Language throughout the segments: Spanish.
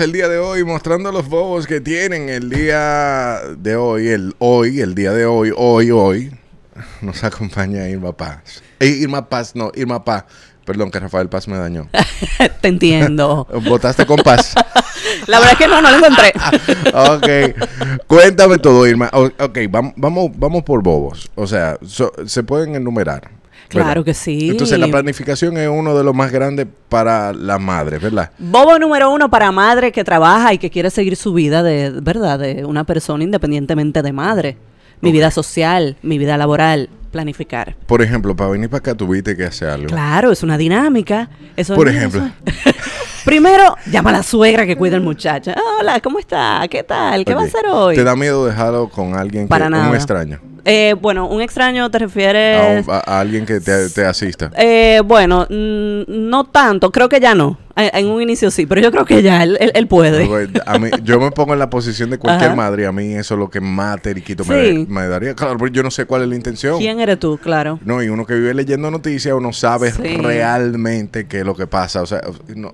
el día de hoy mostrando los bobos que tienen el día de hoy, el hoy, el día de hoy, hoy, hoy. Nos acompaña Irma Paz. Eh, Irma Paz, no, Irma Paz. Perdón, que Rafael Paz me dañó. Te entiendo. Votaste con Paz. La verdad es que no, no lo encontré. ok. Cuéntame todo, Irma. ok, vamos, vamos por bobos. O sea, se pueden enumerar. Claro que sí. Entonces la planificación es uno de los más grandes para la madre, ¿verdad? Bobo número uno para madre que trabaja y que quiere seguir su vida de, ¿verdad? De una persona independientemente de madre. Mi vida social, mi vida laboral, planificar. Por ejemplo, para venir para acá tuviste que hacer algo. Claro, es una dinámica. Eso Por ejemplo. Primero, llama a la suegra que cuida al muchacho. Hola, ¿cómo está? ¿Qué tal? ¿Qué va a hacer hoy? ¿Te da miedo dejarlo con alguien que, no un extraño? Eh, bueno, un extraño te refieres... A, alguien que te, asista. Eh, bueno, no tanto, creo que ya no. En un inicio sí, pero yo creo que ya él, él, puede. Pues, a mí, yo me pongo en la posición de cualquier madre madre. A mí eso es lo que más teriquito sí. me, daría. Claro, yo no sé cuál es la intención. ¿Quién eres tú? Claro. No, y uno que vive leyendo noticias, uno sabe realmente qué es lo que pasa. O sea,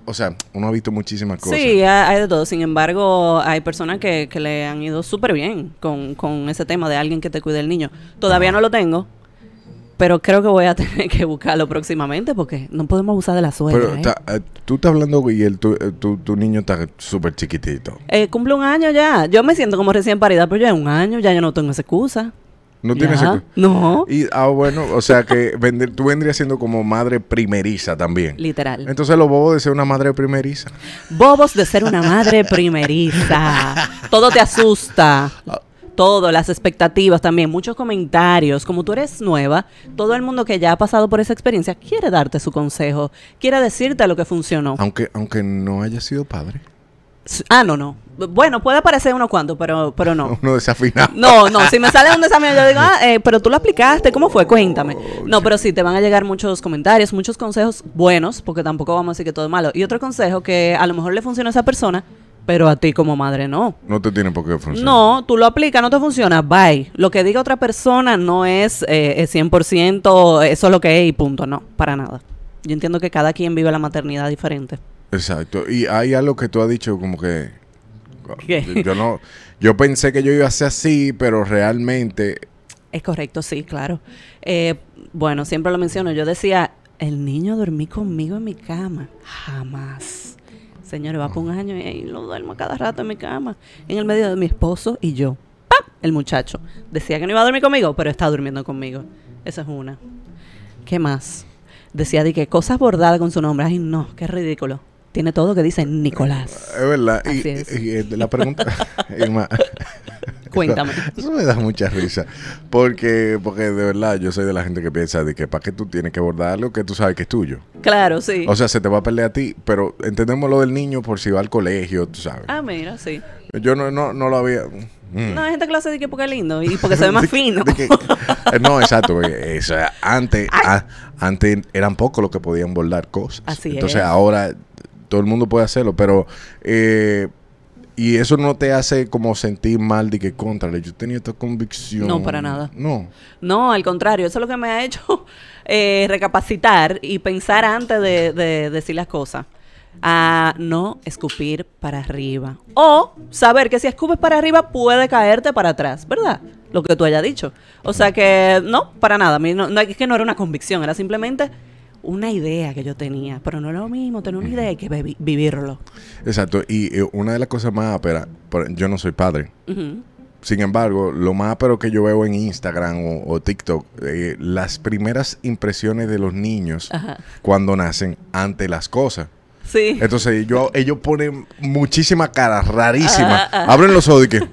o sea, uno ha visto muchísimas cosas. Sí, hay de todo. Sin embargo, hay personas que, que le han ido súper bien con, con ese tema de alguien que te cuide el niño. Todavía no lo tengo pero creo que voy a tener que buscarlo próximamente porque no podemos abusar de la suerte. Pero ¿eh? Eh, tú estás hablando, Guillermo, eh, tu, niño está súper chiquitito. cumple un año ya. Yo me siento como recién parida, pero ya es un año, ya yo no tengo esa excusa. No tienes excusa. No. Y, ah, bueno, o sea que vender, tú vendrías siendo como madre primeriza también. Literal. Entonces, los bobos de ser una madre primeriza. Bobos de ser una madre primeriza. Todo te asusta. Ah, todo, las expectativas también, muchos comentarios. Como tú eres nueva, todo el mundo que ya ha pasado por esa experiencia quiere darte su consejo, quiere decirte lo que funcionó. Aunque, aunque no haya sido padre. Ah, no, no. Bueno, puede aparecer uno cuando pero, pero no. Uno desafinado. No, no. Si me sale un desafinado, yo digo, ah, eh, pero tú lo aplicaste, ¿cómo fue? Cuéntame. Oh, no, pero sí, te van a llegar muchos comentarios, muchos consejos buenos, porque tampoco vamos a decir que todo es malo. Y otro consejo que a lo mejor le funciona a esa persona, pero a ti como madre no. No te tiene por qué funcionar. No, tú lo aplicas, no te funciona, bye. Lo que diga otra persona no es 100%, eh, eso es lo que es y punto, no, para nada. Yo entiendo que cada quien vive la maternidad diferente. Exacto, y hay algo que tú has dicho como que... Yo, no, yo pensé que yo iba a ser así, pero realmente... Es correcto, sí, claro. Eh, bueno, siempre lo menciono, yo decía, el niño dormí conmigo en mi cama, jamás Señores, va por un año y lo duermo cada rato en mi cama, en el medio de mi esposo y yo. ¡Pam! El muchacho. Decía que no iba a dormir conmigo, pero está durmiendo conmigo. Esa es una. ¿Qué más? Decía de que cosas bordadas con su nombre. Ay, no, qué ridículo. Tiene todo que dice Nicolás. Es verdad. y, la pregunta, Cuéntame. Eso me da mucha risa. Porque, porque de verdad yo soy de la gente que piensa de que para qué tú tienes que bordarlo algo que tú sabes que es tuyo. Claro, sí. O sea, se te va a pelear a ti, pero entendemos lo del niño por si va al colegio, tú sabes. Ah, mira, sí. Yo no, lo había... Mm. No, hay gente que lo hace de que porque es lindo y porque se ve más fino. Eh, no, exacto. antes, antes eran pocos los que podían bordar cosas. Así es. Entonces ahora todo el mundo puede hacerlo, pero eh, y eso no te hace como sentir mal de que contra, yo tenía esta convicción. No, para nada. No. No, al contrario, eso es lo que me ha hecho eh, recapacitar y pensar antes de, decir las cosas. A no escupir para arriba. O saber que si escupes para arriba puede caerte para atrás, ¿verdad? Lo que tú hayas dicho. O sea que no, para nada. no, es que no era una convicción, era simplemente una idea que yo tenía, pero no es lo mismo tener una idea que vivirlo. Exacto, y, eh, una de las cosas más pero yo no soy padre. Sin embargo, lo más pero que yo veo en Instagram o, TikTok, eh, las primeras impresiones de los niños cuando nacen ante las cosas. Sí. Entonces yo, ellos ponen muchísima cara rarísima. Abren los ojos que...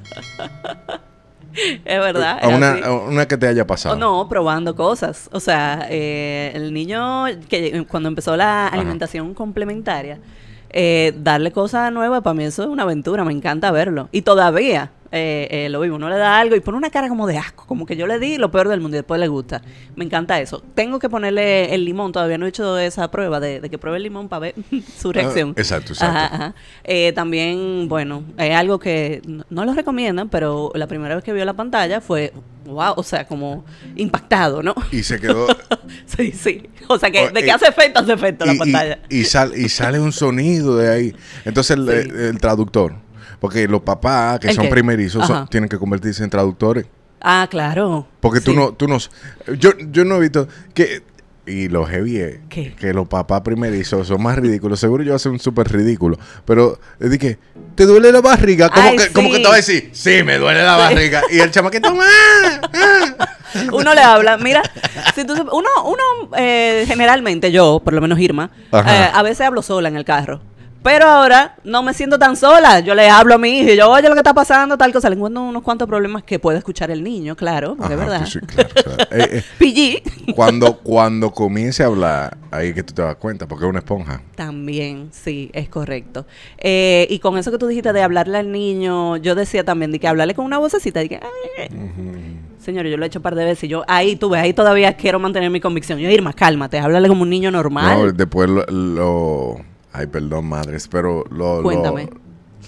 es verdad. Eh, una, una, que te haya pasado. no, probando cosas. O sea, eh, el niño, que eh, cuando empezó la alimentación complementaria, darle cosas nuevas, para mí eso es una aventura, me encanta verlo. Y todavía, eh, eh, lo vivo, uno le da algo y pone una cara como de asco, como que yo le di lo peor del mundo y después le gusta. Me encanta eso. Tengo que ponerle el limón, todavía no he hecho esa prueba de, que pruebe el limón para ver su ah, reacción. exacto, exacto. Eh, también, bueno, es algo que no, lo recomiendan, pero la primera vez que vio la pantalla fue wow, o sea, como impactado, ¿no? Y se quedó. sí, sí. O sea, que, oh, de que hace efecto, hace efecto la pantalla. Y, y, sale un sonido de ahí. Entonces, el traductor porque los papás que son primerizos tienen que convertirse en traductores. Ah, claro. Porque tú no, tú no, yo, yo no he visto que y los heavy que los papás primerizos son más ridículos. Seguro yo hace un súper ridículo. Pero dije, ¿te duele la barriga? Como que, como ¿cómo que te va a decir? Sí, me duele la barriga. y el chamaquito, ah, ah". uno le habla. Mira, si uno, uno eh, generalmente yo, por lo menos Irma, eh, a veces hablo sola en el carro. Pero ahora no me siento tan sola. Yo le hablo a mi hijo y yo, oye, lo que está pasando, tal cosa. Le encuentro unos cuantos problemas que puede escuchar el niño, claro, es verdad. Sí, claro, eh, eh, cuando, cuando comience a hablar, ahí que tú te das cuenta, porque es una esponja. También, sí, es correcto. Eh, y con eso que tú dijiste de hablarle al niño, yo decía también de que hablarle con una vocecita, de que, Señor, yo lo he hecho un par de veces y yo ahí, tú ves, ahí todavía quiero mantener mi convicción. Yo, Irma, cálmate, háblale como un niño normal. No, después lo Ay, perdón, madres, pero lo. Cuéntame. Lo,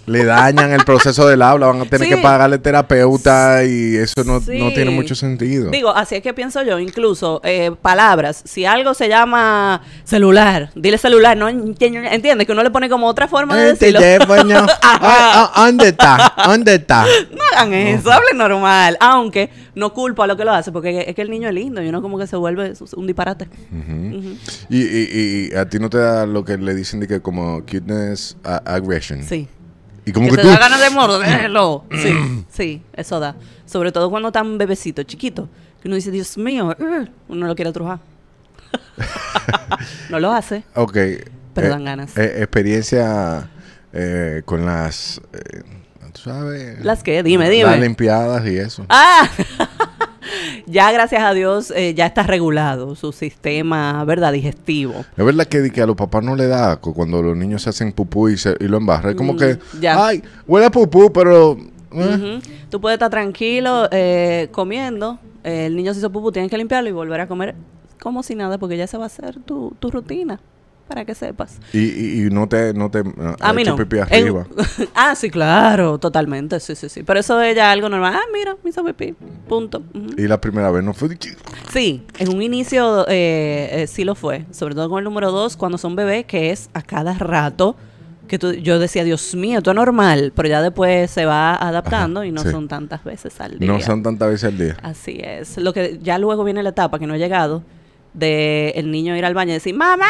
le dañan el proceso del habla, van a tener que pagarle terapeuta y eso no, tiene mucho sentido. Digo, así es que pienso yo, incluso eh, palabras, si algo se llama celular, dile celular, no entiendes que uno le pone como otra forma de decirlo. Ah, ah, ah, ¿Dónde está? ¿Dónde está? No hagan eso, hablen normal, aunque no culpo a lo que lo hace, porque es que el niño es lindo y uno como que se vuelve un disparate. Y, a ti no te da lo que le dicen de que como cuteness aggression. Sí. Y como que, te da ganas de morderlo. sí, sí, eso da. Sobre todo cuando están bebecitos, chiquitos. Que uno dice, Dios mío, uh", uno lo quiere trujar. no lo hace. Ok. Pero eh, dan ganas. Eh, experiencia eh, con las... ¿Tú sabes? ¿Las que Dime, dime. Las limpiadas y eso. ¡Ah! ya gracias a Dios eh, ya está regulado su sistema, ¿verdad? Digestivo. Es verdad que, que a los papás no le da cuando los niños se hacen pupú y, y lo embarran. Es como mm, que, ay, huele a pupú, pero... Eh". Tú puedes estar tranquilo eh, comiendo, el niño se hizo pupú, tienes que limpiarlo y volver a comer como si nada porque ya se va a hacer tu, tu rutina para que sepas. Y, no te, no te eh, arriba. ah, sí, claro, totalmente, sí, sí, sí. Pero eso es ya algo normal. Ah, mira, me hizo pipí, punto. Y la primera vez no fue... Sí, en un inicio eh, eh, sí lo fue, sobre todo con el número dos, cuando son bebés, que es a cada rato que yo decía, Dios mío, esto es normal, pero ya después se va adaptando y no son tantas veces al día. No son tantas veces al día. Así es. Lo que ya luego viene la etapa que no ha llegado de el niño ir al baño y decir, "Mamá,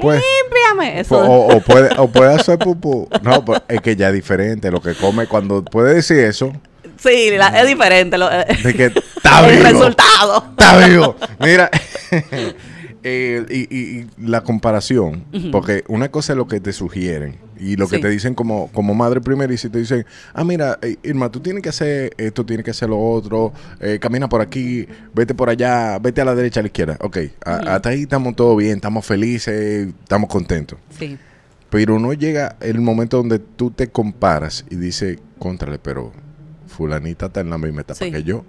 pues, pues, Eso. O, puede, hacer pupú. No, es que ya es diferente lo que come cuando puede decir eso. Sí, es mm. diferente. Eh, está vivo. El resultado. Está vivo. Mira. Eh, y, la comparación. Porque una cosa es lo que te sugieren. Y lo que te dicen como, como madre primera, y si te dicen, ah, mira, eh, Irma, tú tienes que hacer esto, tienes que hacer lo otro, eh, camina por aquí, vete por allá, vete a la derecha, a la izquierda. Ok, hasta ahí estamos todo bien, estamos felices, estamos contentos. Sí. Pero no llega el momento donde tú te comparas y dices, contrale, pero fulanita está en la misma etapa que yo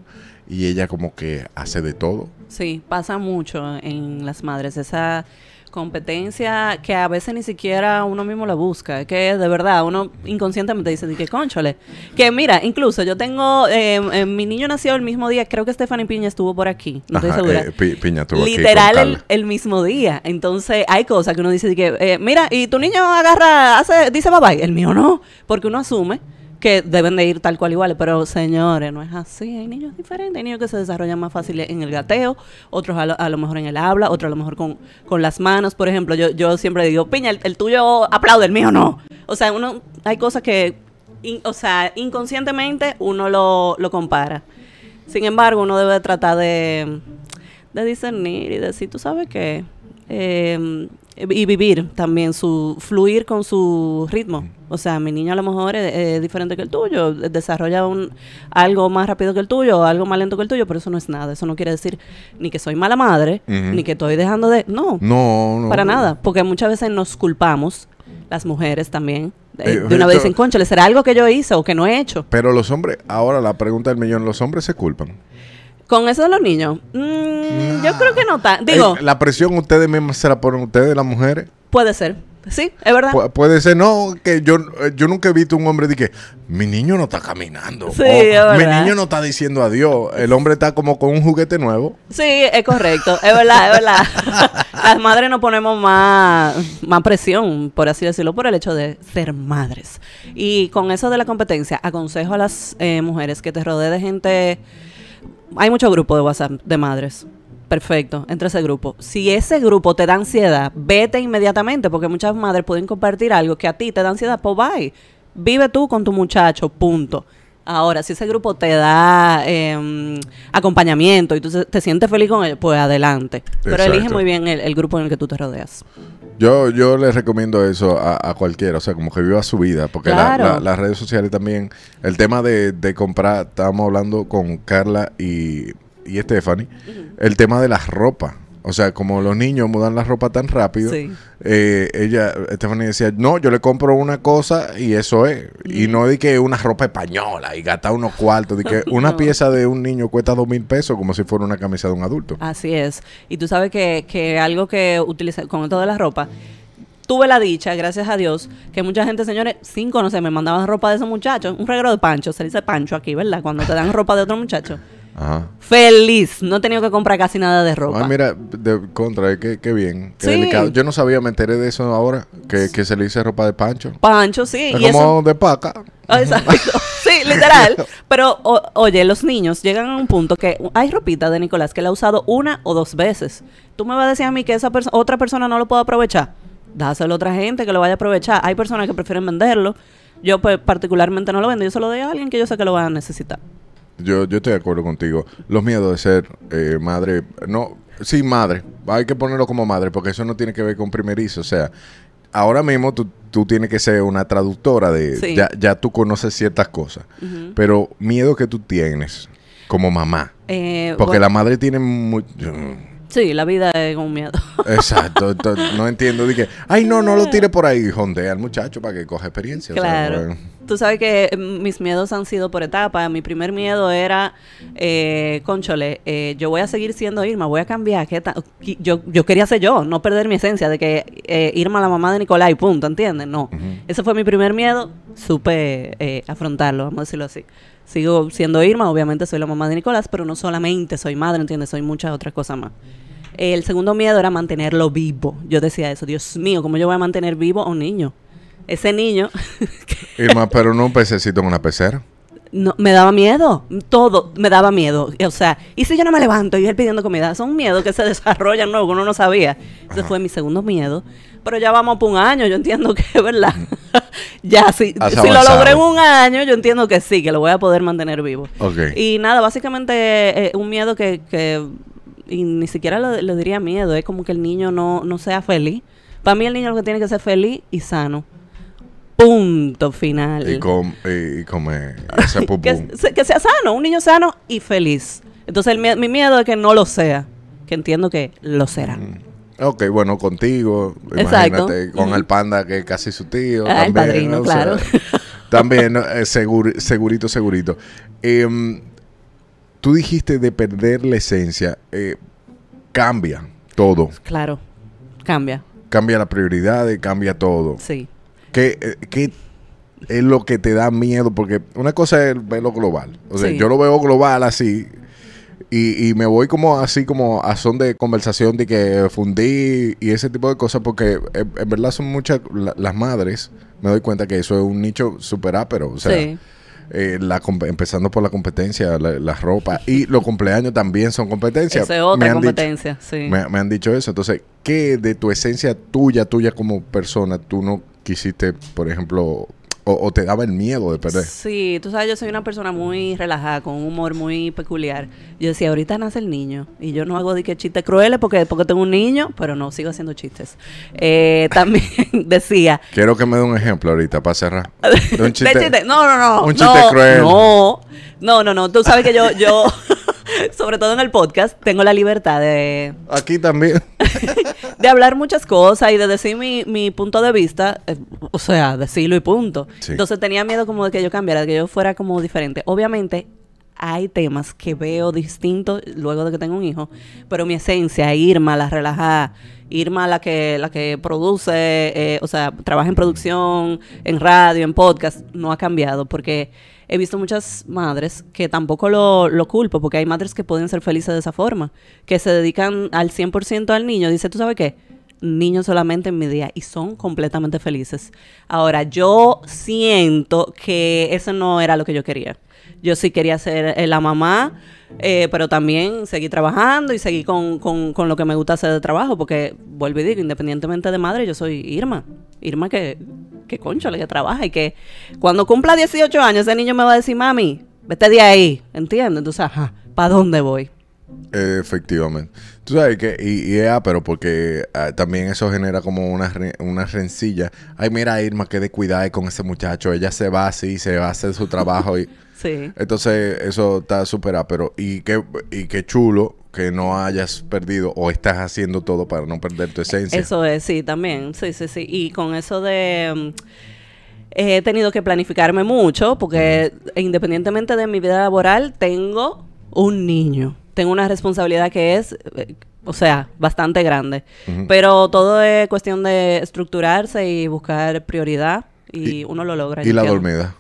y ella como que hace de todo. Sí, pasa mucho en las madres esa competencia que a veces ni siquiera uno mismo la busca, que de verdad uno inconscientemente dice, que conchole, que mira, incluso yo tengo, em, em, mi niño nació el mismo día, creo que Stephanie Piña estuvo por aquí, no estoy eh, segura. Literal el, mismo día, entonces hay cosas que uno dice, que eh, mira, y tu niño agarra, hace, dice bye bye, el mío no, porque uno asume que deben de ir tal cual igual, pero señores, no es así. Hay niños diferentes, hay niños que se desarrollan más fácil en el gateo, otros a lo, mejor en el habla, otros a lo mejor con, con las manos. Por ejemplo, yo, yo siempre digo, Piña, el, tuyo aplaude, el mío no. O sea, uno hay cosas que, o sea, inconscientemente uno lo, compara. Sin embargo, uno debe tratar de, discernir y decir, tú sabes qué? Em, y vivir también, su fluir con su ritmo. O sea, mi niño a lo mejor es, diferente que el tuyo, desarrolla un, algo más rápido que el tuyo, algo más lento que el tuyo, pero eso no es nada. Eso no quiere decir ni que soy mala madre, ni que estoy dejando de... No, no, para nada, porque muchas veces nos culpamos, las mujeres también, eh, eh, de, una vez en concha, ¿le será algo que yo hice o que no he hecho? Pero los hombres, ahora la pregunta del millón, ¿los hombres se culpan? Con eso de los niños, mm, yo creo que no está. Digo. la presión ustedes mismas se la ponen ustedes, las mujeres. Puede ser. Sí, es verdad. puede ser, no, que yo, eh, yo nunca he visto un hombre de que mi niño no está caminando. Oh, mi niño no está diciendo adiós. El hombre está como con un juguete nuevo. Sí, es correcto. es verdad, es verdad. Las madres nos ponemos más, más presión, por así decirlo, por el hecho de ser madres. Y con eso de la competencia, aconsejo a las eh, mujeres que te rodee de gente hay mucho grupo de WhatsApp de madres. Perfecto, Entre ese grupo. Si ese grupo te da ansiedad, vete inmediatamente, porque muchas madres pueden compartir algo que a ti te da ansiedad, pues bye. Vive tú con tu muchacho, punto. Ahora, si ese grupo te da em, acompañamiento y tú te sientes feliz con él, pues adelante. Pero elige muy bien el, grupo en el que tú te rodeas. Yo, yo les recomiendo eso a, cualquiera, o sea, como que viva su vida, porque las redes sociales también, el tema de, comprar, estábamos hablando con Carla y, y Stephanie, el tema de las ropas. O sea, como los niños mudan la ropa tan rápido, eh, ella, Stephanie decía, no, yo le compro una cosa y eso es. Y mm. no di que una ropa española y gasta unos cuartos, de que una pieza de un niño cuesta dos mil pesos como si fuera una camisa de un adulto. Así es. Y tú sabes que, que algo que utiliza con toda la ropa, tuve la dicha, gracias a Dios, que mucha gente, señores, sin conocer, me mandaban ropa de esos muchachos. Un regalo de Pancho, se dice Pancho aquí, ¿verdad? Cuando te dan ropa de otro muchacho. Feliz. No he tenido que comprar casi nada de ropa. mira, de contra, eh, qué, bien. Qué delicado. Yo no sabía, me enteré de eso ahora, que, se le hice ropa de pancho. Pancho, sí. Es como de paca. Ah, exacto. sí, literal. Pero, oye, los niños llegan a un punto que hay ropita de Nicolás que la ha usado una o dos veces. Tú me vas a decir a mí que esa otra persona no lo puede aprovechar. Dáselo a otra gente que lo vaya a aprovechar. Hay personas que prefieren venderlo. Yo pues, particularmente no lo vendo, yo se lo doy a alguien que yo sé que lo va a necesitar. Yo, yo estoy de acuerdo contigo. Los miedos de ser eh, madre, no, sí, madre, hay que ponerlo como madre, porque eso no tiene que ver con primerizo. O sea, ahora mismo tú, tú tienes que ser una traductora de, ya, tú conoces ciertas cosas, pero miedo que tú tienes como mamá. Eh, porque la madre tiene muy, Sí, la vida es un miedo. Exacto. no entiendo. Dije, ay, no, no lo tire por ahí. Jondea al muchacho para que coja experiencia. Claro. Tú sabes que mm, mis miedos han sido por etapas. Mi primer miedo era, eh, conchole, eh, yo voy a seguir siendo Irma, voy a cambiar. yo, yo quería ser yo, no perder mi esencia de que eh, Irma la mamá de Nicolás y punto, ¿entiendes? No. Ese fue mi primer miedo supe eh, afrontarlo, vamos a decirlo así. Sigo siendo Irma, obviamente soy la mamá de Nicolás, pero no solamente soy madre, ¿entiendes? Soy muchas otras cosas más. El segundo miedo era mantenerlo vivo. Yo decía eso, Dios mío, ¿cómo yo voy a mantener vivo a un niño? Ese niño... Irma, pero no un pececito en una pecera no, me daba miedo, todo me daba miedo. O sea, y si yo no me levanto y él pidiendo comida, son miedo que se desarrollan nuevos, uno no sabía. Ese fue mi segundo miedo. Pero ya vamos por un año, yo entiendo que, ¿verdad? ya, si, lo logré en un año, yo entiendo que sí, que lo voy a poder mantener vivo. Y nada, básicamente eh, un miedo que, que y ni siquiera le diría miedo, es como que el niño no, no sea feliz. Para mí el niño lo que tiene que ser feliz y sano punto final. Y, que, sea sano, un niño sano y feliz. Entonces mi miedo es que no lo sea, que entiendo que lo será. Mm. Ok, bueno, contigo, con mm. el panda que es casi su tío. Ah, también, padrino, claro. también, eh, seguro, segurito, segurito. Em, tú dijiste de perder la esencia, eh, cambia todo. Claro, cambia. Cambia las prioridades, cambia todo. Sí. ¿Qué, eh, es lo que te da miedo? Porque una cosa es verlo global. O sea, yo lo veo global así. Y, me voy como así como a son de conversación de que fundí y ese tipo de cosas porque eh, en, verdad son muchas las madres me doy cuenta que eso es un nicho súper ápero o sea eh, la, empezando por la competencia la, la ropa y los cumpleaños también son competencias es otra competencia me, me han dicho eso entonces ¿qué de tu esencia tuya tuya como persona tú no hiciste, por ejemplo, o, te daba el miedo de perder. Sí, tú sabes, yo soy una persona muy relajada, con un humor muy peculiar. Yo decía, ahorita nace el niño y yo no hago de chistes crueles porque, porque tengo un niño, pero no, sigo haciendo chistes. Eh, también decía... Quiero que me dé un ejemplo ahorita para cerrar. Un chiste, de No, no, no. Un chiste cruel. No, no, no, no. Tú sabes que yo... yo sobre todo en el podcast, tengo la libertad de... Aquí también. de hablar muchas cosas y de decir mi, mi punto de vista, eh, o sea, decirlo y punto. Entonces tenía miedo como de que yo cambiara, de que yo fuera como diferente. Obviamente hay temas que veo distintos luego de que tengo un hijo, pero mi esencia, Irma, la relajada, Irma la que, la que produce, eh, o sea, trabaja en producción, en radio, en podcast, no ha cambiado porque he visto muchas madres que tampoco lo, culpo, porque hay madres que pueden ser felices de esa forma, que se dedican al 100% al niño. Dice, ¿tú sabes qué? Niño solamente en mi día y son completamente felices. Ahora, yo siento que eso no era lo que yo quería. Yo sí quería ser eh, la mamá, eh, pero también seguí trabajando y seguí con, con, lo que me gusta hacer de trabajo, porque vuelvo y digo, independientemente de madre, yo soy Irma. Irma que que conchola que trabaja y que cuando cumpla 18 años ese niño me va a decir, mami, vete de ahí, ¿entiendes? Entonces, ajá, ¿para dónde voy? Efectivamente. Tú sabes que, y, y ah, pero porque ah, también eso genera como una, una rencilla. Ay, mira, Irma, que de descuidada con ese muchacho. Ella se va así, se va a hacer su trabajo. Y, sí. Entonces, eso está superado. Ah, pero, y qué, y qué chulo que no hayas perdido o estás haciendo todo para no perder tu esencia. Eso es, sí, también, sí, sí, sí. Y con eso de... Mm, he tenido que planificarme mucho porque independientemente de mi vida laboral, tengo un niño. Tengo una responsabilidad que es... Eh, o sea, bastante grande. Pero todo es cuestión de estructurarse y buscar prioridad y, uno lo logra. Y la dormida.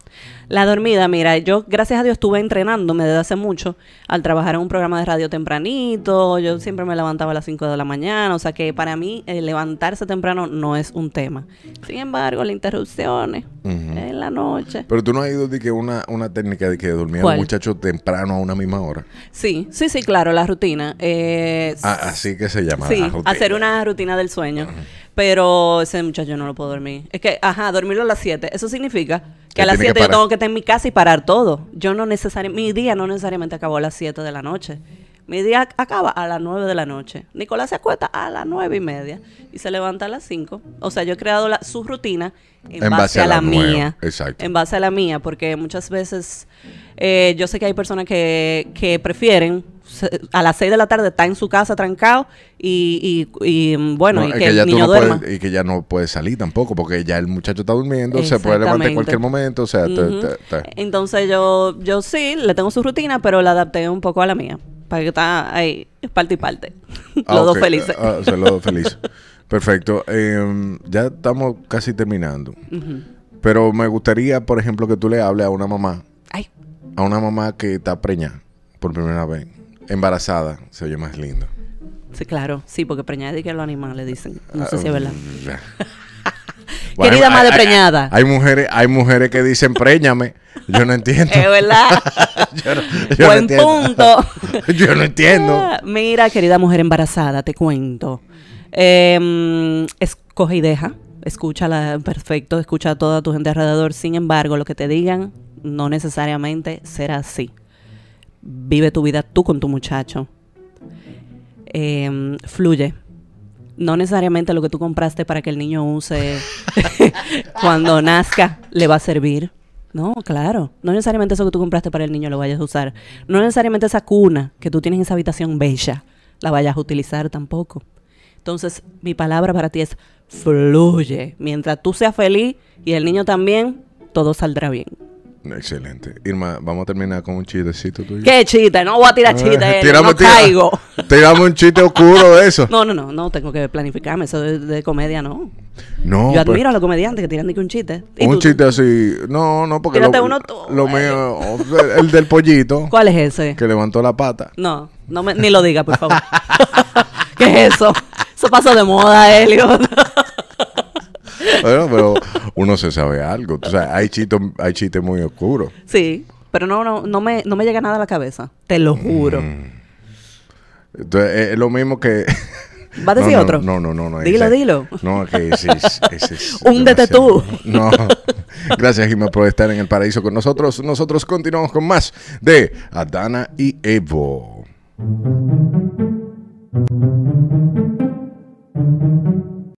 La dormida, mira, yo gracias a Dios estuve entrenándome desde hace mucho al trabajar en un programa de radio tempranito, yo siempre me levantaba a las 5 de la mañana, o sea que para mí eh, levantarse temprano no es un tema. Sin embargo, las interrupciones en la noche. Pero tú no has ido de que una, una técnica de que dormía un muchacho temprano a una misma hora. Sí, sí, sí, claro, la rutina. Eh, ah, así que se llama. la rutina. hacer una rutina del sueño. Pero ese muchacho no lo puedo dormir. Es que, ajá, dormirlo a las 7. Eso significa que, a las 7 yo tengo que estar en mi casa y parar todo. Yo no necesariamente, mi día no necesariamente acabó a las 7 de la noche. Mi día acaba a las 9 de la noche. Nicolás se acuesta a las 9 y media y se levanta a las 5. O sea, yo he creado la, su rutina en, base, a la, mía. Exacto. En base a la mía, porque muchas veces eh, yo sé que hay personas que, prefieren a las 6 de la tarde estar en su casa trancado y, bueno, y que, y que ya no puede salir tampoco, porque ya el muchacho está durmiendo, se puede levantar en cualquier momento, o sea, Entonces yo, yo sí, le tengo su rutina, pero la adapté un poco a la mía para que está ahí, parte y parte. Ah, los dos felices. Ah, los dos felices. Perfecto. Em, ya estamos casi terminando. Pero me gustaría, por ejemplo, que tú le hables a una mamá. Ay. A una mamá que está preñada por primera vez. Embarazada, se oye más lindo. Sí, claro. Sí, porque preñada es que los animales dicen. No ah, sé si es verdad. Mm, Querida madre preñada. Hay, mujeres, hay mujeres que dicen preñame. Yo no entiendo. Es verdad. Buen punto. yo no entiendo. Ah, mira, querida mujer embarazada, te cuento. Em, escoge y deja. Escúchala perfecto, escucha a toda tu gente alrededor. Sin embargo, lo que te digan no necesariamente será así. Vive tu vida tú con tu muchacho. Em, fluye, no necesariamente lo que tú compraste para que el niño use cuando nazca le va a servir. No, claro. No necesariamente eso que tú compraste para el niño lo vayas a usar. No necesariamente esa cuna que tú tienes en esa habitación bella la vayas a utilizar tampoco. Entonces, mi palabra para ti es fluye. Mientras tú seas feliz y el niño también, todo saldrá bien. Excelente. Irma, vamos a terminar con un chistecito tuyo. ¿Qué chiste? No voy a tirar eh, chiste. tiramos, no caigo. un chiste oscuro de eso. No, no, no, no, tengo que planificarme. Eso de, comedia no. No. Yo pues. admiro a los comediantes que tiran ni que un chiste. Un chiste así. No, no, porque. lo, uno eh. mío, el del pollito. ¿Cuál es ese? Que levantó la pata. No, no me, ni lo diga, por favor. ¿Qué es eso? Eso pasó de moda, Elio bueno, pero uno se sabe algo. O sea, hay chistes muy oscuros. Sí, pero no, no, no, me, no me llega nada a la cabeza. Te lo juro. Mm. Entonces, es lo mismo que... ¿Va a decir otro? No, no, no. no dilo, dilo. No, que es... Húndete tú. No. Gracias, Jimmy, por estar en el paraíso con nosotros. Nosotros continuamos con más de Adana y Evo.